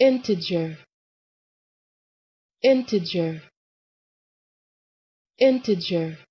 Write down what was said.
integer integer integer